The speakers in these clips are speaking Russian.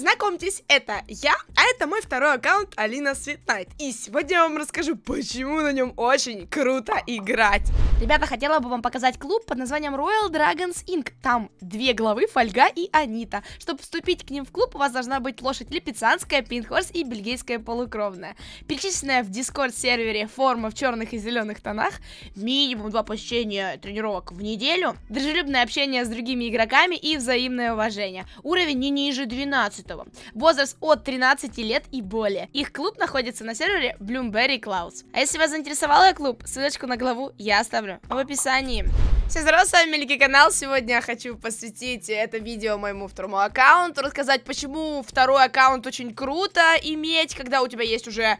Знакомьтесь, это я, а это мой второй аккаунт Алина Светнайт. И сегодня я вам расскажу, почему на нем очень круто играть. Ребята, хотела бы вам показать клуб под названием Royal Dragons Inc. Там две главы, Фольга и Анита. Чтобы вступить к ним в клуб, у вас должна быть лошадь липецанская, пинхорс и бельгийская полукровная. Перечисленная в Discord-сервере форма в черных и зеленых тонах, минимум два посещения тренировок в неделю, дружелюбное общение с другими игроками и взаимное уважение. Уровень не ниже 12 -го. Возраст от 13 лет и более. Их клуб находится на сервере Bloomberry Clouds. А если вас заинтересовал клуб, ссылочку на главу я оставлю оставлю в описании. Всем здорова, с вами Мелики Канал. Сегодня я хочу посвятить это видео моему второму аккаунту, рассказать, почему второй аккаунт очень круто иметь, когда у тебя есть уже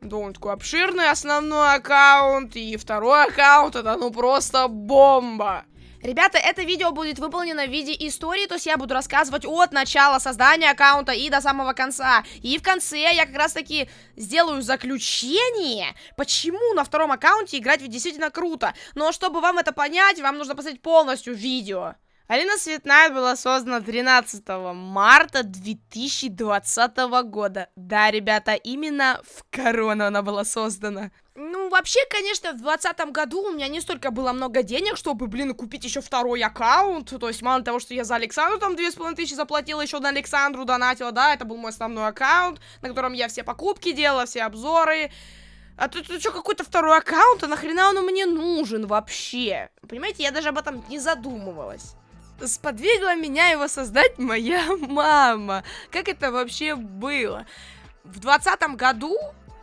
довольно такой обширный основной аккаунт, и второй аккаунт это ну просто бомба. Ребята, это видео будет выполнено в виде истории, то есть я буду рассказывать от начала создания аккаунта и до самого конца. И в конце я как раз таки сделаю заключение, почему на втором аккаунте играть ведь действительно круто. Но чтобы вам это понять, вам нужно посмотреть полностью видео. Алина Светная была создана 13 марта 2020 года. Да, ребята, именно в корону она была создана. Ну, вообще, конечно, в 2020 году у меня не столько было много денег, чтобы, блин, купить еще второй аккаунт. То есть, мало того, что я за Александру там 2500 заплатила, еще на Александру донатила, да, это был мой основной аккаунт, на котором я все покупки делала, все обзоры. А тут, тут что, какой-то второй аккаунт, а нахрена он мне нужен вообще? Понимаете, я даже об этом не задумывалась сподвигла меня его создать моя мама. Как это вообще было? В двадцатом году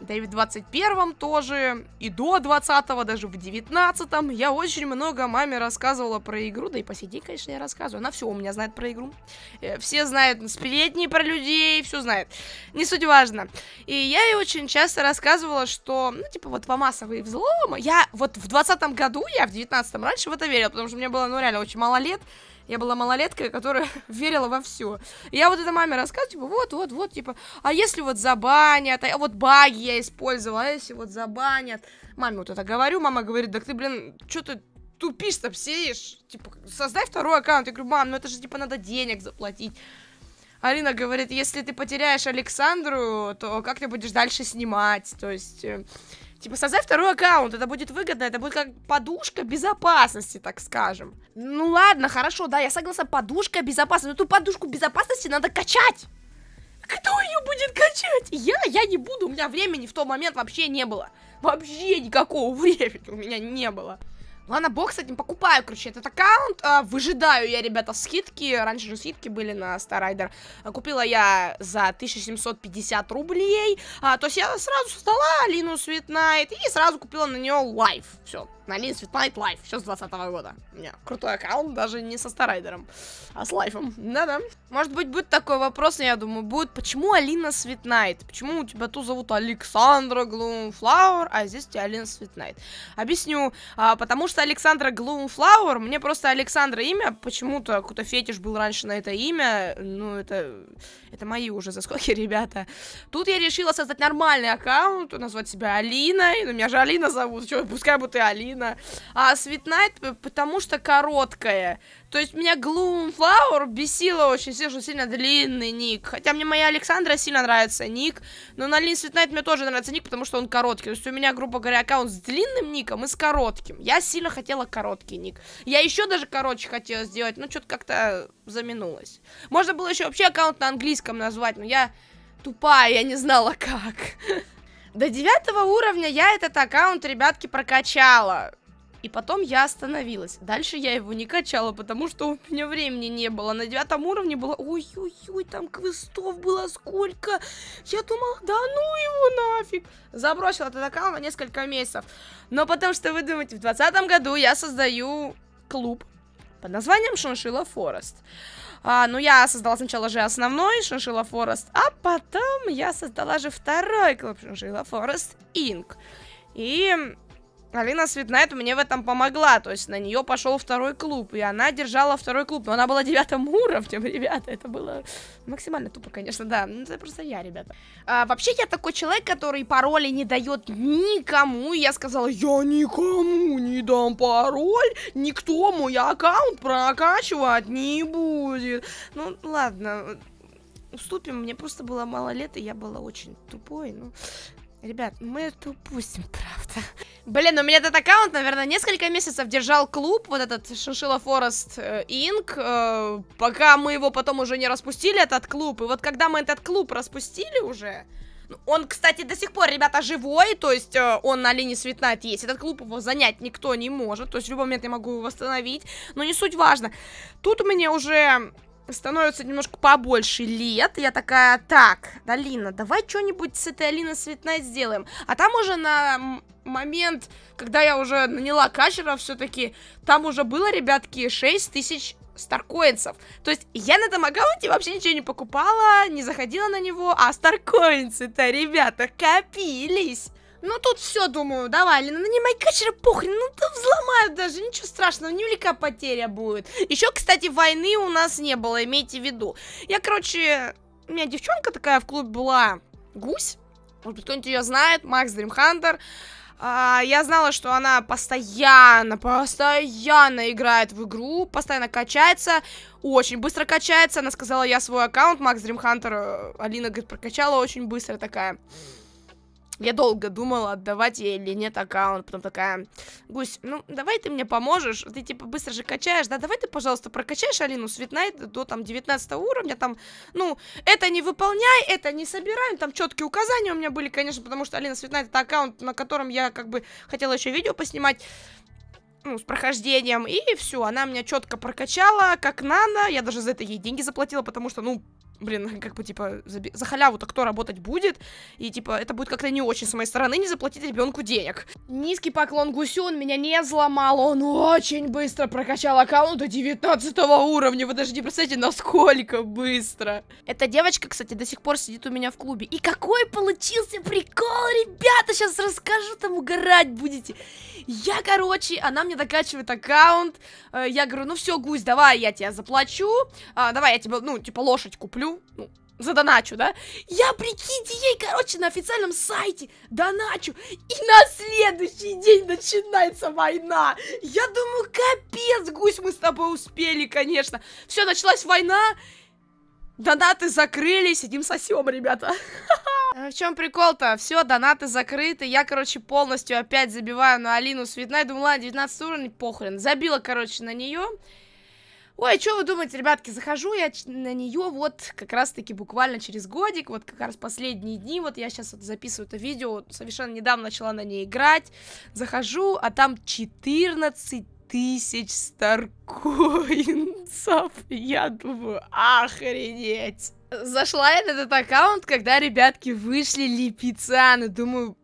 да и в 21 тоже, и до 20 даже в 19 я очень много маме рассказывала про игру, да и по сей день, конечно, я рассказываю, она все у меня знает про игру, э, все знают сплетни про людей, все знает, не суть важно. И я ей очень часто рассказывала, что, ну, типа, вот по массовые взломы, я вот в 20 году, я в 19 раньше в это верила, потому что мне было, ну, реально очень мало лет, я была малолеткой, которая верила во все. я вот это маме рассказываю, типа, вот, вот, вот, типа, а если вот забанят, а вот баги я использовала, а если вот забанят. Маме вот это говорю, мама говорит, да ты, блин, что ты тупишь-то, псеешь? Типа, создай второй аккаунт. Я говорю, мам, ну это же, типа, надо денег заплатить. Алина говорит, если ты потеряешь Александру, то как ты будешь дальше снимать? То есть э, Типа, создай второй аккаунт, это будет выгодно, это будет как подушка безопасности, так скажем. Ну ладно, хорошо, да, я согласна, подушка безопасности, но эту подушку безопасности надо качать. Кто ее будет качать? Я? Я не буду, у меня времени в тот момент вообще не было. Вообще никакого времени у меня не было. Ну, ладно, бог с этим, покупаю, короче, этот аккаунт. А, выжидаю я, ребята, скидки. Раньше же скидки были на Старайдер. А, купила я за 1750 рублей. А, то есть я сразу создала Лину Светнайт и сразу купила на нее лайф. Все, на Лину Светнайт лайф. Все с 20 -го года. У меня крутой аккаунт, даже не со Старайдером, а с лайфом. Да-да. Может быть, будет такой вопрос, я думаю, будет, почему Алина Светнайт? Почему у тебя тут зовут Александра Глумфлауэр, а здесь у тебя Алина Светнайт? Объясню, а, потому что просто Александра Глумфлауэр, мне просто Александра имя, почему-то какой-то фетиш был раньше на это имя, ну, это, это мои уже заскоки, ребята. Тут я решила создать нормальный аккаунт, назвать себя Алиной, ну, меня же Алина зовут, что, пускай бы ты Алина. А Свитнайт, э, потому что короткая. То есть меня Gloomflower бесило очень сильно, что сильно длинный ник. Хотя мне моя Александра сильно нравится ник, но на Linset Night мне тоже нравится ник, потому что он короткий. То есть у меня, грубо говоря, аккаунт с длинным ником и с коротким. Я сильно хотела короткий ник. Я еще даже короче хотела сделать, но что-то как-то заминулось. Можно было еще вообще аккаунт на английском назвать, но я тупая, я не знала как. До девятого уровня я этот аккаунт, ребятки, прокачала. И потом я остановилась. Дальше я его не качала, потому что у меня времени не было. На девятом уровне было... Ой-ой-ой, там квестов было сколько! Я думала, да ну его нафиг! Забросила этот аккаунт на несколько месяцев. Но потом, что вы думаете, в двадцатом году я создаю клуб под названием Шиншила Форест. А, ну, я создала сначала же основной Шиншила Форест, а потом я создала же второй клуб Шиншила Форест Инк. И Алина Светнайт мне в этом помогла, то есть на нее пошел второй клуб, и она держала второй клуб, но она была девятым уровнем, ребята, это было максимально тупо, конечно, да, ну, это просто я, ребята. А, вообще, я такой человек, который пароли не дает никому, и я сказала, я никому не дам пароль, никто мой аккаунт прокачивать не будет. Ну, ладно, уступим, мне просто было мало лет, и я была очень тупой, ну... Ребят, мы это упустим, правда. Блин, у меня этот аккаунт, наверное, несколько месяцев держал клуб, вот этот Шиншила Форест э, Инк, э, пока мы его потом уже не распустили, этот клуб. И вот когда мы этот клуб распустили уже, ну, он, кстати, до сих пор, ребята, живой, то есть э, он на линии Светнайт есть. Этот клуб его занять никто не может, то есть в любой момент я могу его восстановить, но не суть важно. Тут у меня уже становится немножко побольше лет. Я такая, так, Алина, давай что-нибудь с этой Алиной Светной сделаем. А там уже на момент, когда я уже наняла качера все-таки, там уже было, ребятки, 6 тысяч старкоинцев. То есть я на этом аккаунте вообще ничего не покупала, не заходила на него, а старкоинцы-то, ребята, копились. Ну тут все, думаю, давай, Лена, ну не майкачера, похрен, ну то взломают даже, ничего страшного, не невелика потеря будет. Еще, кстати, войны у нас не было, имейте в виду. Я, короче, у меня девчонка такая в клубе была, Гусь, может быть, кто-нибудь ее знает, Макс Дримхантер. А, я знала, что она постоянно, постоянно играет в игру, постоянно качается, очень быстро качается. Она сказала, я свой аккаунт, Макс Дримхантер, э, Алина, говорит, прокачала очень быстро такая. Я долго думала, отдавать ей или нет аккаунт. Потом такая, Гусь, ну, давай ты мне поможешь. Ты, типа, быстро же качаешь. Да, давай ты, пожалуйста, прокачаешь Алину Светнайт до, там, 19 уровня. Там, ну, это не выполняй, это не собираем. Там четкие указания у меня были, конечно, потому что Алина Светнайт это аккаунт, на котором я, как бы, хотела еще видео поснимать ну, с прохождением, и все, она меня четко прокачала, как надо, я даже за это ей деньги заплатила, потому что, ну, блин, как бы, типа, за, за халяву-то кто работать будет, и, типа, это будет как-то не очень с моей стороны не заплатить ребенку денег. Низкий поклон гусю, он меня не взломал, он очень быстро прокачал аккаунт до 19 уровня, вы даже не представляете, насколько быстро. Эта девочка, кстати, до сих пор сидит у меня в клубе. И какой получился прикол, ребята, сейчас расскажу, там угорать будете. Я, короче, она мне докачивает аккаунт, э, я говорю, ну все, гусь, давай я тебя заплачу, а, давай я тебе, ну, типа, лошадь куплю, там, ну, задоначу, да? Я, прикиньте, ей, короче, на официальном сайте доначу, и на следующий день начинается война. Я думаю, капец, гусь, мы с тобой успели, конечно. Все, началась война, донаты закрыли, сидим сосем, ребята. А в чем прикол-то? Все, донаты закрыты. Я, короче, полностью опять забиваю на Алину Светна. думала, 19 уровень, похрен. Забила, короче, на нее. Ой, а что вы думаете, ребятки, захожу я на нее вот как раз-таки буквально через годик, вот как раз последние дни, вот я сейчас вот записываю это видео, совершенно недавно начала на ней играть, захожу, а там 14 тысяч старкоинцев, я думаю, охренеть. Зашла я на этот аккаунт, когда ребятки вышли лепицаны. Ну, думаю,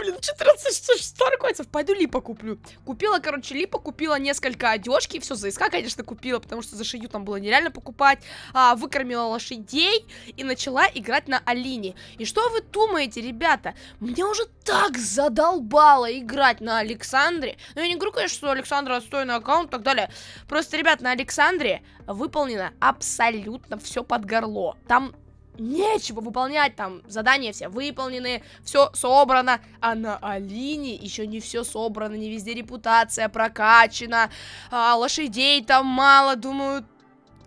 блин, 14 что наркотиков. Пойду липа куплю. Купила, короче, липа, купила несколько одежки. Все за СК, конечно, купила, потому что за шию там было нереально покупать. А, выкормила лошадей и начала играть на Алине. И что вы думаете, ребята? Меня уже так задолбало играть на Александре. Ну, я не говорю, конечно, что Александра отстойный аккаунт и так далее. Просто, ребят, на Александре выполнено абсолютно все под горло. Там нечего выполнять, там задания все выполнены, все собрано, а на Алине еще не все собрано, не везде репутация прокачана, а, лошадей там мало, думаю,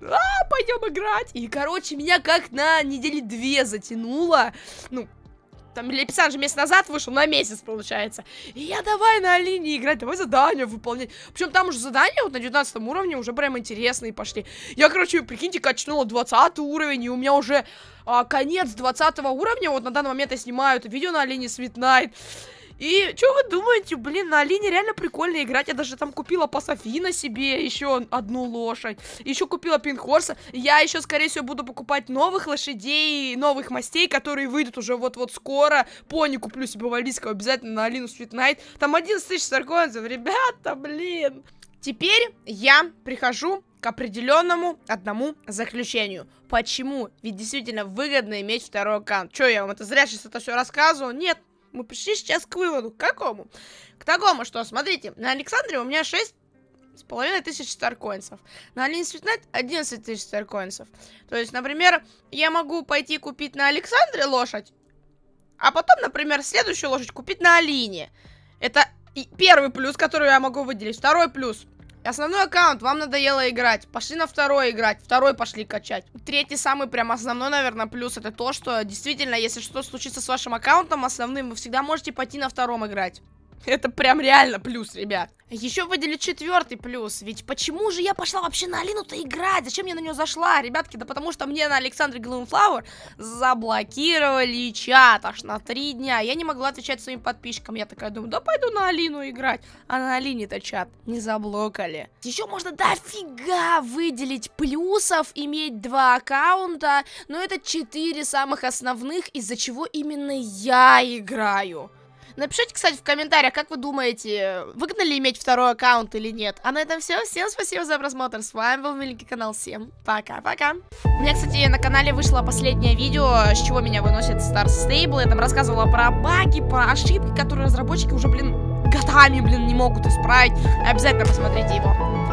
а, пойдем играть. И, короче, меня как на недели две затянуло, ну, там Леписан же месяц назад вышел, на месяц получается. И я давай на Алине играть, давай задание выполнять. Причем там уже задания вот на 19 уровне уже прям интересные пошли. Я, короче, прикиньте, качнула 20 уровень, и у меня уже а, конец 20 уровня. Вот на данный момент я снимаю это видео на Алине Sweet Night. И что вы думаете, блин, на Алине реально прикольно играть. Я даже там купила по Софина себе еще одну лошадь. Еще купила Пинхорса. Я еще, скорее всего, буду покупать новых лошадей, новых мастей, которые выйдут уже вот-вот скоро. Пони куплю себе валийского обязательно на Алину Свитнайт. Там 11 тысяч сарконцев. Ребята, блин. Теперь я прихожу к определенному одному заключению. Почему? Ведь действительно выгодно иметь второй аккаунт. Че я вам это зря сейчас это все рассказывал? Нет, мы пришли сейчас к выводу. К какому? К такому, что, смотрите, на Александре у меня 6 с половиной тысяч старкоинсов. На Алине Светнет 11 тысяч старкоинсов. То есть, например, я могу пойти купить на Александре лошадь, а потом, например, следующую лошадь купить на Алине. Это первый плюс, который я могу выделить. Второй плюс. Основной аккаунт, вам надоело играть. Пошли на второй играть, второй пошли качать. Третий самый прям основной, наверное, плюс это то, что действительно, если что случится с вашим аккаунтом основным, вы всегда можете пойти на втором играть. Это прям реально плюс, ребят. Еще выделю четвертый плюс. Ведь почему же я пошла вообще на Алину-то играть? Зачем я на нее зашла, ребятки? Да потому что мне на Александре Глумфлауэр заблокировали чат аж на три дня. Я не могла отвечать своим подписчикам. Я такая думаю, да пойду на Алину играть. А на Алине-то чат не заблокали. Еще можно дофига выделить плюсов, иметь два аккаунта. Но это четыре самых основных, из-за чего именно я играю. Напишите, кстати, в комментариях, как вы думаете, выгодно ли иметь второй аккаунт или нет. А на этом все. Всем спасибо за просмотр. С вами был Великий канал. Всем пока-пока. У меня, кстати, на канале вышло последнее видео, с чего меня выносит Star Stable. Я там рассказывала про баги, про ошибки, которые разработчики уже, блин, годами, блин, не могут исправить. Обязательно посмотрите его.